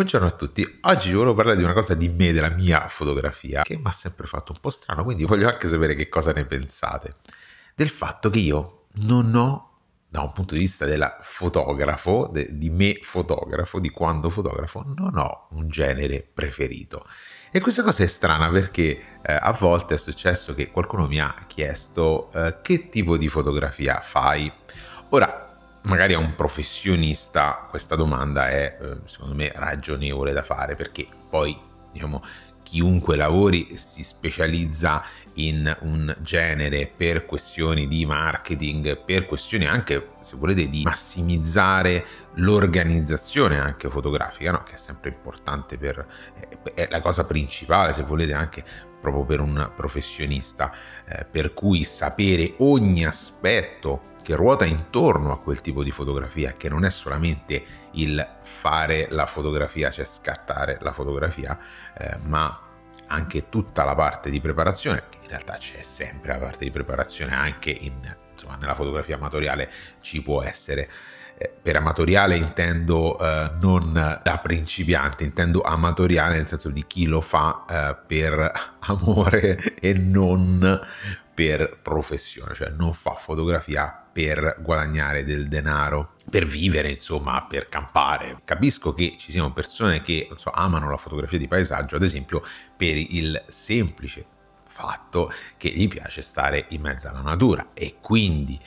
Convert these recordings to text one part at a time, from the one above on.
Buongiorno a tutti, oggi volevo parlare di una cosa di me, della mia fotografia, che mi ha sempre fatto un po' strano, quindi voglio anche sapere che cosa ne pensate. Del fatto che io non ho, da un punto di vista della fotografo, de, di me fotografo, di quando fotografo, non ho un genere preferito. E questa cosa è strana perché eh, a volte è successo che qualcuno mi ha chiesto eh, che tipo di fotografia fai. Ora, magari a un professionista questa domanda è eh, secondo me ragionevole da fare perché poi diciamo chiunque lavori si specializza in un genere per questioni di marketing, per questioni anche, se volete, di massimizzare l'organizzazione anche fotografica, no? che è sempre importante per eh, è la cosa principale, se volete, anche proprio per un professionista, eh, per cui sapere ogni aspetto che ruota intorno a quel tipo di fotografia, che non è solamente il fare la fotografia, cioè scattare la fotografia, eh, ma anche tutta la parte di preparazione, che in realtà c'è sempre la parte di preparazione, anche in, insomma, nella fotografia amatoriale ci può essere per amatoriale intendo eh, non da principiante, intendo amatoriale nel senso di chi lo fa eh, per amore e non per professione, cioè non fa fotografia per guadagnare del denaro, per vivere, insomma, per campare. Capisco che ci siano persone che so, amano la fotografia di paesaggio, ad esempio, per il semplice fatto che gli piace stare in mezzo alla natura e quindi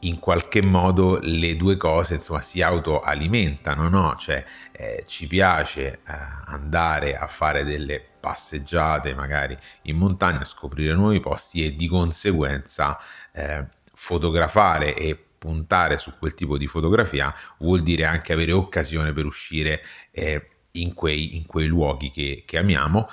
in qualche modo le due cose insomma, si autoalimentano, no? cioè eh, ci piace eh, andare a fare delle passeggiate magari in montagna, scoprire nuovi posti e di conseguenza eh, fotografare e puntare su quel tipo di fotografia vuol dire anche avere occasione per uscire eh, in quei, in, quei, luoghi che, che amiamo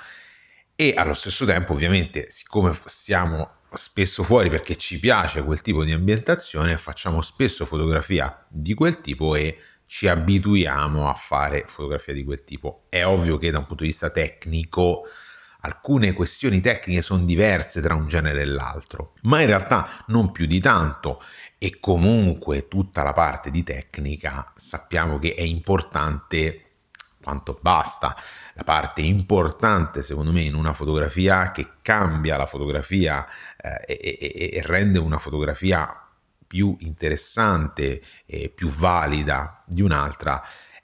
e allo stesso tempo ovviamente siccome siamo spesso fuori perché ci piace quel tipo di ambientazione, facciamo spesso fotografia di quel tipo e ci abituiamo a fare fotografia di quel tipo. È ovvio che da un punto di vista tecnico alcune questioni tecniche sono diverse tra un genere e l'altro, ma in realtà non più di tanto e comunque tutta la parte di tecnica sappiamo che è importante quanto basta. La parte importante, secondo me, in una fotografia che cambia la fotografia eh, e, e, e, rende una fotografia più interessante e più valida di un'altra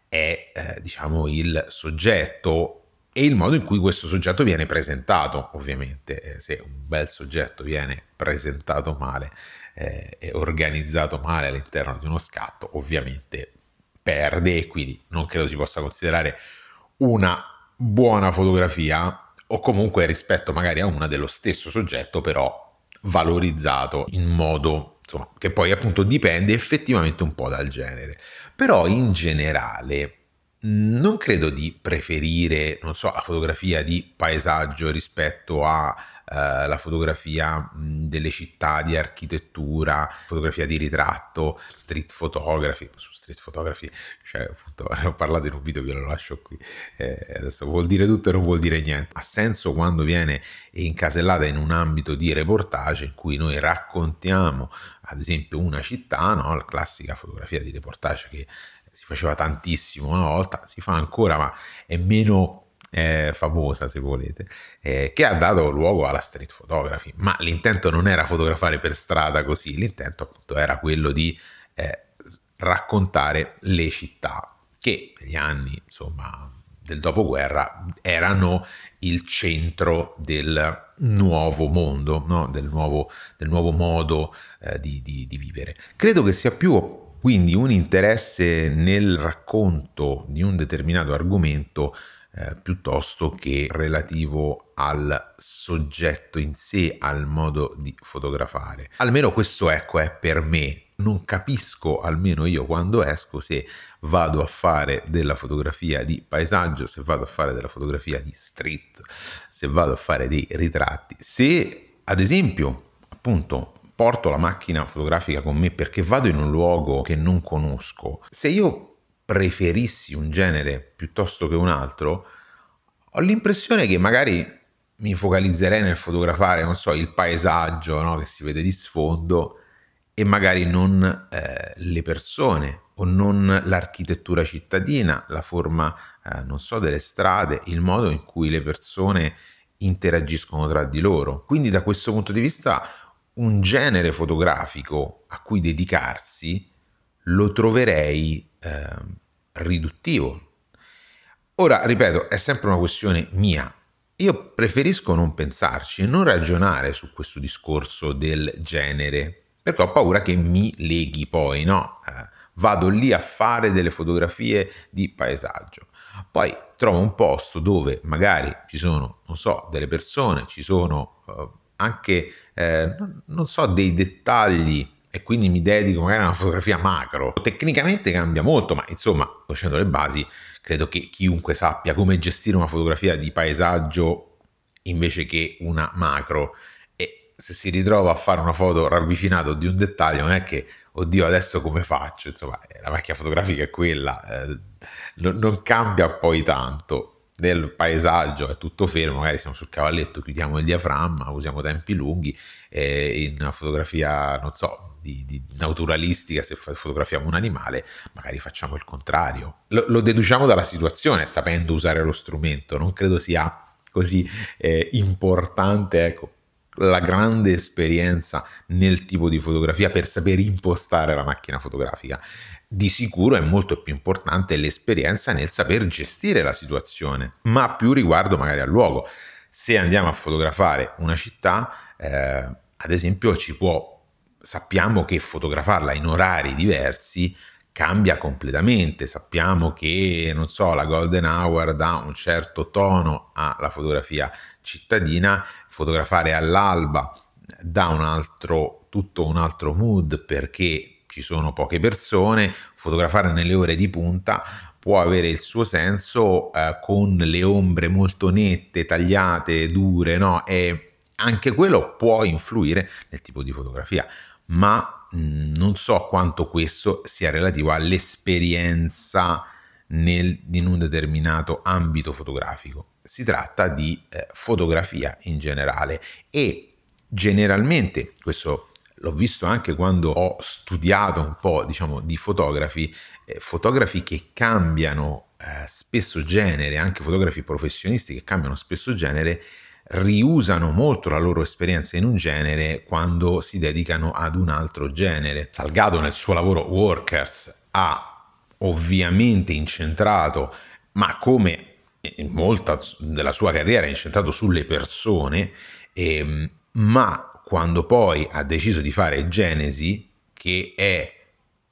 è, eh, diciamo, il soggetto e il modo in cui questo soggetto viene presentato, ovviamente, eh, se un bel soggetto viene presentato male eh, organizzato male all'interno di uno scatto, ovviamente perde e quindi non credo si possa considerare una buona fotografia o comunque rispetto magari a una dello stesso soggetto però valorizzato in modo insomma, che poi appunto dipende effettivamente un po' dal genere però in generale non credo di preferire, non so, la fotografia di paesaggio rispetto alla eh, fotografia mh, delle città, di architettura, fotografia di ritratto, street photography, su street photography, cioè appunto ne ho parlato in un video, ve lo lascio qui, eh, adesso vuol dire tutto e non vuol dire niente, ha senso quando viene incasellata in un ambito di reportage in cui noi raccontiamo ad esempio una città, no? la classica fotografia di reportage che si faceva tantissimo una volta, si fa ancora, ma è meno eh, famosa se volete, eh, che ha dato luogo alla street photography. Ma l'intento non era fotografare per strada così, l'intento appunto era quello di eh, raccontare le città che negli anni insomma del dopoguerra erano il centro del nuovo mondo, no? del, nuovo, del, nuovo, modo eh, di, di, di vivere. Credo che sia più quindi un interesse nel racconto di un determinato argomento eh, piuttosto che relativo al soggetto in sé, al modo di fotografare. Almeno questo ecco è per me. Non capisco, almeno io quando esco, se vado a fare della fotografia di paesaggio, se vado a fare della fotografia di street, se vado a fare dei ritratti, se ad esempio appunto porto la macchina fotografica con me perché vado in un luogo che non conosco, se io preferissi un genere piuttosto che un altro, ho l'impressione che magari mi focalizzerei nel fotografare, non so, il paesaggio no, che si vede di sfondo e magari non eh, le persone o non l'architettura cittadina, la forma, eh, non so, delle strade, il modo in cui le persone interagiscono tra di loro. Quindi da questo punto di vista un genere fotografico a cui dedicarsi lo troverei eh, riduttivo. Ora, ripeto, è sempre una questione mia. Io preferisco non pensarci e non ragionare su questo discorso del genere, perché ho paura che mi leghi poi, no? Eh, vado lì a fare delle fotografie di paesaggio. Poi trovo un posto dove magari ci sono, non so, delle persone, ci sono... Eh, anche, eh, non so, dei dettagli e quindi mi dedico magari a una fotografia macro. Tecnicamente cambia molto, ma insomma, conoscendo le basi, credo che chiunque sappia come gestire una fotografia di paesaggio invece che una macro. E se si ritrova a fare una foto ravvicinato di un dettaglio, non è che, oddio, adesso come faccio? Insomma, eh, la macchina fotografica è quella, eh, non, non cambia poi tanto del paesaggio è tutto fermo, magari siamo sul cavalletto, chiudiamo il diaframma, usiamo tempi lunghi, eh, in una fotografia, non so, di, di naturalistica, se fotografiamo un animale, magari facciamo il contrario. Lo, lo, deduciamo dalla situazione, sapendo usare lo strumento, non credo sia così eh, importante, ecco, la grande esperienza nel tipo di fotografia per saper impostare la macchina fotografica. Di sicuro è molto più importante l'esperienza nel saper gestire la situazione, ma più riguardo magari al luogo. Se andiamo a fotografare una città, eh, ad esempio, ci può sappiamo che fotografarla in orari diversi cambia completamente. Sappiamo che, non so, la Golden Hour dà un certo tono alla fotografia cittadina, fotografare all'alba dà un altro, tutto un altro mood perché ci sono poche persone, fotografare nelle ore di punta può avere il suo senso eh, con le ombre molto nette, tagliate, dure, no? E anche quello può influire nel tipo di fotografia ma mm, non so quanto questo sia relativo all'esperienza nel, in un determinato ambito fotografico. Si tratta di eh, fotografia in generale e generalmente, questo l'ho visto anche quando ho studiato un po' diciamo, di fotografi, eh, fotografi che cambiano eh, spesso genere, anche fotografi professionisti che cambiano spesso genere, riusano molto la loro esperienza in un genere quando si dedicano ad un altro genere. Salgado nel suo lavoro Workers ha ovviamente incentrato, ma come in molta della sua carriera è incentrato sulle persone, ehm, ma quando poi ha deciso di fare Genesi, che è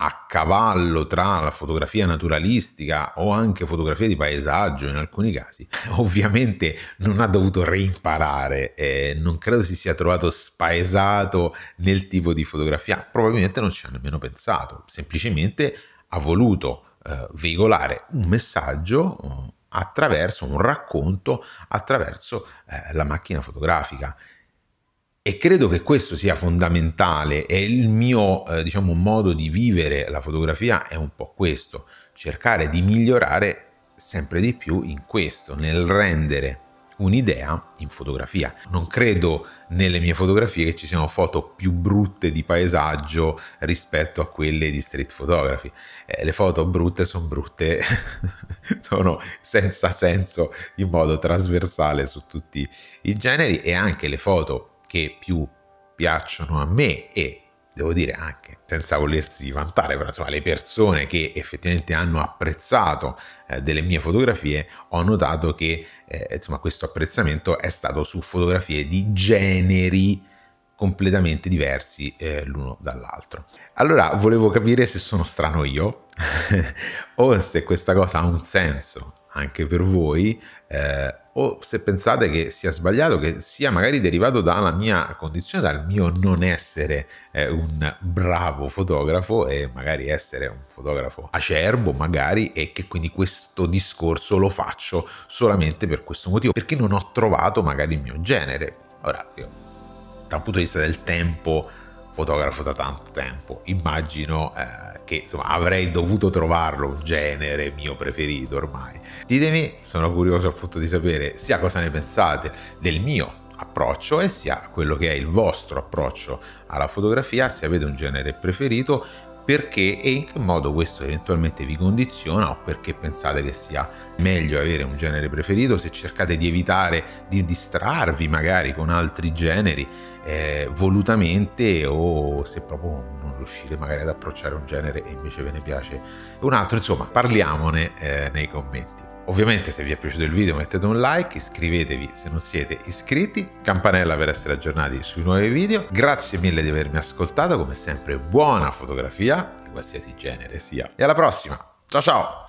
a cavallo tra la fotografia naturalistica o anche fotografia di paesaggio in alcuni casi, ovviamente non ha dovuto reimparare, eh, non credo si sia trovato spaesato nel tipo di fotografia, probabilmente non ci ha nemmeno pensato, semplicemente ha voluto eh, veicolare un messaggio mm, attraverso un racconto, attraverso eh, la macchina fotografica. E credo che questo sia fondamentale e il mio eh, diciamo, modo di vivere la fotografia è un po' questo, cercare di migliorare sempre di più in questo, nel rendere un'idea in fotografia. Non credo nelle mie fotografie che ci siano foto più brutte di paesaggio rispetto a quelle di street photography. Eh, le foto brutte sono brutte, sono senza senso in modo trasversale su tutti i generi e anche le foto che più piacciono a me e devo dire anche senza volersi vantare, però insomma le persone che effettivamente hanno apprezzato eh, delle mie fotografie, ho notato che eh, insomma, questo apprezzamento è stato su fotografie di generi completamente diversi eh, l'uno dall'altro. Allora volevo capire se sono strano io o se questa cosa ha un senso anche per voi, eh, o se pensate che sia sbagliato, che sia magari derivato dalla mia condizione, dal mio non essere eh, un bravo fotografo e magari essere un fotografo acerbo, magari, e che quindi questo discorso lo faccio solamente per questo motivo, perché non ho trovato magari il mio genere. Ora, io, da un punto di vista del tempo, fotografo da tanto tempo, immagino eh, che insomma, avrei dovuto trovarlo un genere mio preferito ormai. Ditemi, sono curioso appunto di sapere sia cosa ne pensate del mio approccio e sia quello che è il vostro approccio alla fotografia, se avete un genere preferito perché e in che modo questo eventualmente vi condiziona o perché pensate che sia meglio avere un genere preferito, se cercate di evitare di distrarvi magari con altri generi eh, volutamente o se proprio non riuscite magari ad approcciare un genere e invece ve ne piace un altro, insomma parliamone eh, nei commenti. Ovviamente se vi è piaciuto il video mettete un like, iscrivetevi se non siete iscritti, campanella per essere aggiornati sui nuovi video. Grazie mille di avermi ascoltato, come sempre buona fotografia, di qualsiasi genere sia. E alla prossima, ciao ciao!